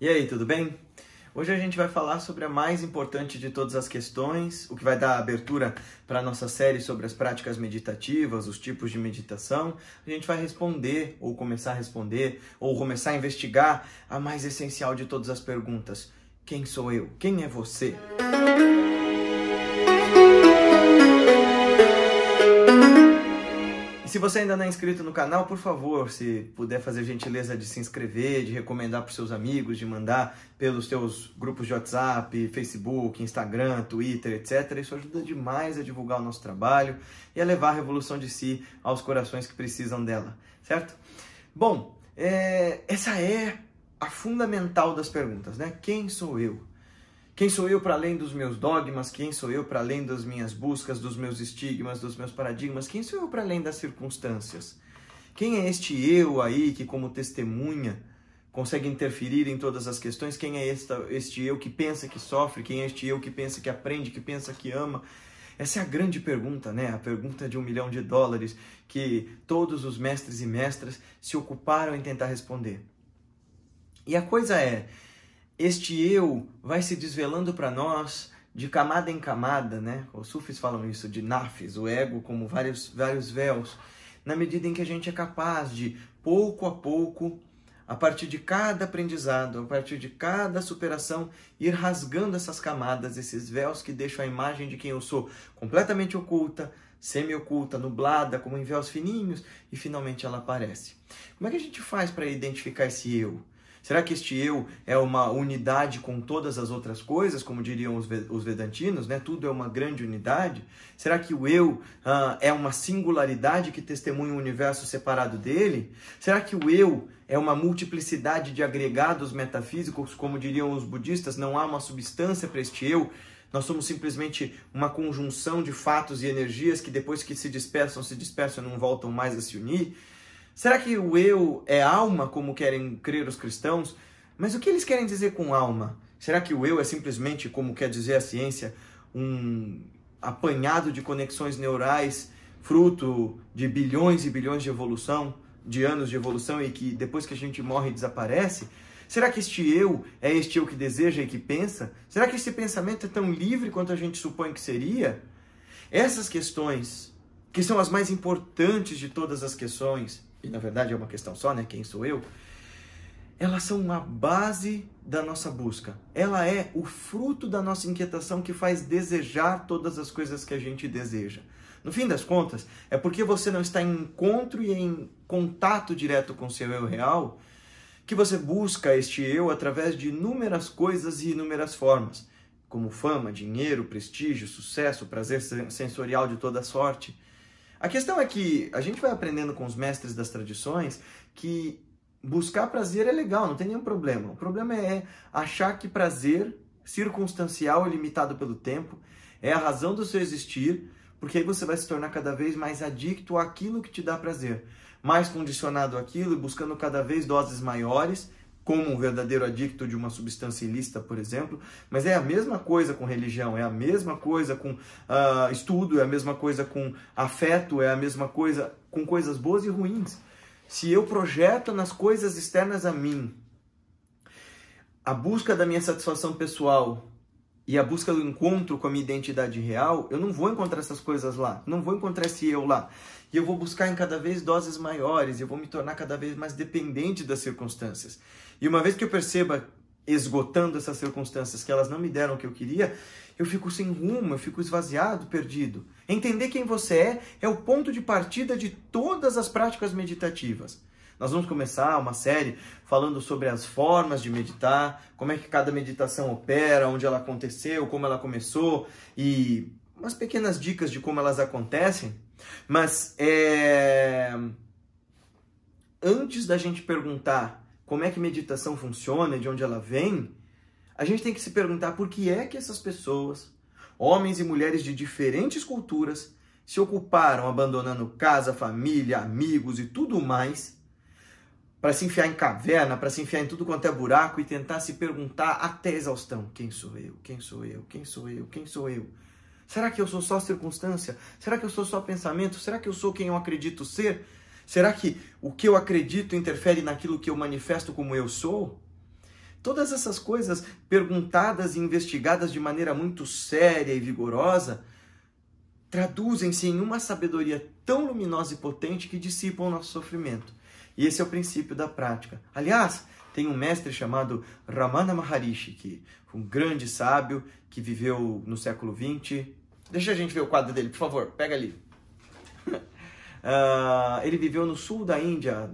E aí, tudo bem? Hoje a gente vai falar sobre a mais importante de todas as questões, o que vai dar abertura para a nossa série sobre as práticas meditativas, os tipos de meditação. A gente vai responder, ou começar a responder, ou começar a investigar a mais essencial de todas as perguntas: quem sou eu? Quem é você? Música E se você ainda não é inscrito no canal, por favor, se puder fazer a gentileza de se inscrever, de recomendar para seus amigos, de mandar pelos seus grupos de WhatsApp, Facebook, Instagram, Twitter, etc. Isso ajuda demais a divulgar o nosso trabalho e a levar a revolução de si aos corações que precisam dela, certo? Bom, é... essa é a fundamental das perguntas, né? Quem sou eu? Quem sou eu para além dos meus dogmas? Quem sou eu para além das minhas buscas, dos meus estigmas, dos meus paradigmas? Quem sou eu para além das circunstâncias? Quem é este eu aí que, como testemunha, consegue interferir em todas as questões? Quem é esta, este eu que pensa que sofre? Quem é este eu que pensa que aprende, que pensa que ama? Essa é a grande pergunta, né? A pergunta de um milhão de dólares que todos os mestres e mestras se ocuparam em tentar responder. E a coisa é, este eu vai se desvelando para nós de camada em camada, né? Os sufis falam isso de nafis, o ego como vários vários véus, na medida em que a gente é capaz de pouco a pouco, a partir de cada aprendizado, a partir de cada superação, ir rasgando essas camadas, esses véus que deixam a imagem de quem eu sou completamente oculta, semi-oculta, nublada, como em véus fininhos, e finalmente ela aparece. Como é que a gente faz para identificar esse eu? Será que este eu é uma unidade com todas as outras coisas, como diriam os vedantinos, né? Tudo é uma grande unidade? Será que o eu ah, é uma singularidade que testemunha um universo separado dele? Será que o eu é uma multiplicidade de agregados metafísicos, como diriam os budistas? Não há uma substância para este eu? Nós somos simplesmente uma conjunção de fatos e energias que depois que se dispersam, se dispersam e não voltam mais a se unir? Será que o eu é alma, como querem crer os cristãos? Mas o que eles querem dizer com alma? Será que o eu é simplesmente, como quer dizer a ciência, um apanhado de conexões neurais, fruto de bilhões e bilhões de evolução, de anos de evolução e que depois que a gente morre desaparece? Será que este eu é este eu que deseja e que pensa? Será que esse pensamento é tão livre quanto a gente supõe que seria? Essas questões, que são as mais importantes de todas as questões, que na verdade é uma questão só, né? Quem sou eu? Elas são a base da nossa busca. Ela é o fruto da nossa inquietação que faz desejar todas as coisas que a gente deseja. No fim das contas, é porque você não está em encontro e em contato direto com seu eu real que você busca este eu através de inúmeras coisas e inúmeras formas, como fama, dinheiro, prestígio, sucesso, prazer sensorial de toda sorte. A questão é que a gente vai aprendendo com os mestres das tradições que buscar prazer é legal, não tem nenhum problema. O problema é achar que prazer circunstancial e limitado pelo tempo é a razão do seu existir, porque aí você vai se tornar cada vez mais adicto àquilo que te dá prazer, mais condicionado àquilo e buscando cada vez doses maiores como um verdadeiro adicto de uma substância ilícita, por exemplo, mas é a mesma coisa com religião, é a mesma coisa com uh, estudo, é a mesma coisa com afeto, é a mesma coisa com coisas boas e ruins. Se eu projeto nas coisas externas a mim a busca da minha satisfação pessoal e a busca do encontro com a minha identidade real, eu não vou encontrar essas coisas lá, não vou encontrar esse eu lá. E eu vou buscar em cada vez doses maiores, eu vou me tornar cada vez mais dependente das circunstâncias. E uma vez que eu perceba esgotando essas circunstâncias que elas não me deram o que eu queria, eu fico sem rumo, eu fico esvaziado, perdido. Entender quem você é é o ponto de partida de todas as práticas meditativas. Nós vamos começar uma série falando sobre as formas de meditar, como é que cada meditação opera, onde ela aconteceu, como ela começou e umas pequenas dicas de como elas acontecem. Mas é... antes da gente perguntar como é que meditação funciona, e de onde ela vem, a gente tem que se perguntar por que é que essas pessoas, homens e mulheres de diferentes culturas, se ocuparam abandonando casa, família, amigos e tudo mais para se enfiar em caverna, para se enfiar em tudo quanto é buraco e tentar se perguntar até exaustão: quem sou eu? Quem sou eu? Quem sou eu? Quem sou eu? Será que eu sou só circunstância? Será que eu sou só pensamento? Será que eu sou quem eu acredito ser? Será que o que eu acredito interfere naquilo que eu manifesto como eu sou? Todas essas coisas perguntadas e investigadas de maneira muito séria e vigorosa traduzem-se em uma sabedoria tão luminosa e potente que dissipam o nosso sofrimento. E esse é o princípio da prática. Aliás, tem um mestre chamado Ramana Maharishi, que um grande sábio que viveu no século XX. Deixa a gente ver o quadro dele, por favor, pega ali. uh, ele viveu no sul da Índia,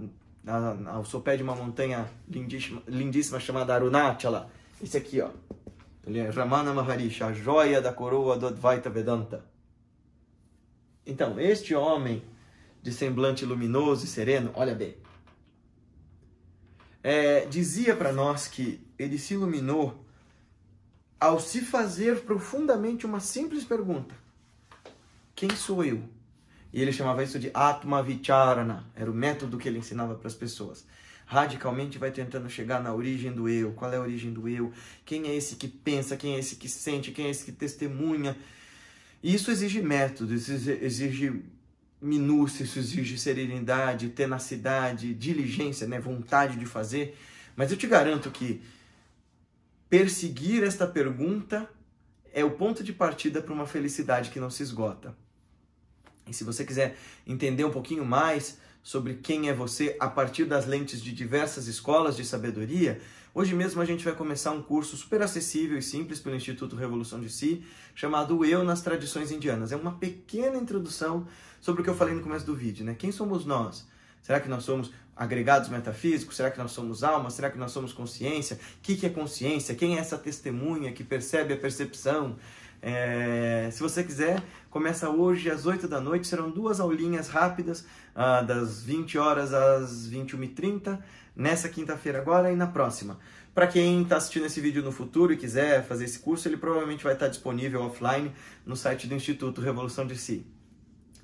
ao sopé de uma montanha lindíssima, lindíssima chamada Arunachala. Esse aqui, ó. Ele é Ramana Maharishi, a joia da coroa do Advaita Vedanta. Então, este homem de semblante luminoso e sereno, olha bem, é, dizia para nós que ele se iluminou ao se fazer profundamente uma simples pergunta: Quem sou eu? E ele chamava isso de Atma Vicharana, era o método que ele ensinava para as pessoas. Radicalmente vai tentando chegar na origem do eu. Qual é a origem do eu? Quem é esse que pensa? Quem é esse que sente? Quem é esse que testemunha? E isso exige método, isso exige minúcia, isso exige serenidade, tenacidade, diligência, né, vontade de fazer. Mas eu te garanto que perseguir esta pergunta é o ponto de partida para uma felicidade que não se esgota. E se você quiser entender um pouquinho mais sobre quem é você a partir das lentes de diversas escolas de sabedoria, hoje mesmo a gente vai começar um curso super acessível e simples pelo Instituto Revolução de Si, chamado Eu nas Tradições Indianas. É uma pequena introdução sobre o que eu falei no começo do vídeo, né? Quem somos nós? Será que nós somos agregados metafísicos? Será que nós somos alma? Será que nós somos consciência? O que é consciência? Quem é essa testemunha que percebe a percepção? É, se você quiser, começa hoje às 8 da noite, serão duas aulinhas rápidas, ah, das 20 horas às 21h30, nessa quinta-feira agora e na próxima. Para quem está assistindo esse vídeo no futuro e quiser fazer esse curso, ele provavelmente vai estar tá disponível offline no site do Instituto Revolução de Si.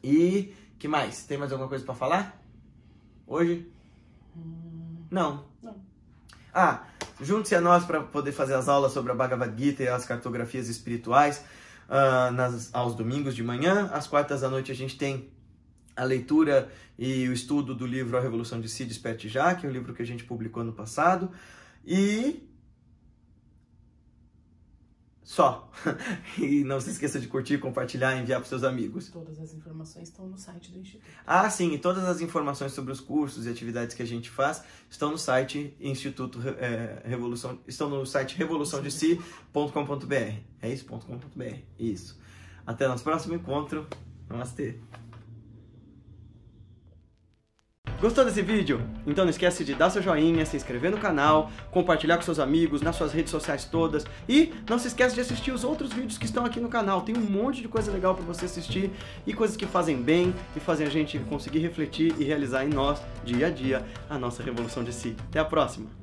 E que mais? Tem mais alguma coisa para falar? Hoje? Hum. Não. Não. Ah, Junte-se a nós para poder fazer as aulas sobre a Bhagavad Gita e as cartografias espirituais uh, nas, aos domingos de manhã. Às quartas da noite a gente tem a leitura e o estudo do livro A Revolução de Si Desperte Já, que é um livro que a gente publicou no passado. E só. e não se esqueça de curtir, compartilhar e enviar para seus amigos. Todas as informações estão no site do Instituto. Ah, sim, e todas as informações sobre os cursos e atividades que a gente faz estão no site Instituto é, Revolução, estão no site revoluçãodeci.com.br. É isso, .com.br. Isso. Até nosso próximo encontro. Namastê. Gostou desse vídeo? Então não esquece de dar seu joinha, se inscrever no canal, compartilhar com seus amigos, nas suas redes sociais todas e não se esquece de assistir os outros vídeos que estão aqui no canal. Tem um monte de coisa legal para você assistir e coisas que fazem bem e fazem a gente conseguir refletir e realizar em nós, dia a dia, a nossa revolução de si. Até a próxima!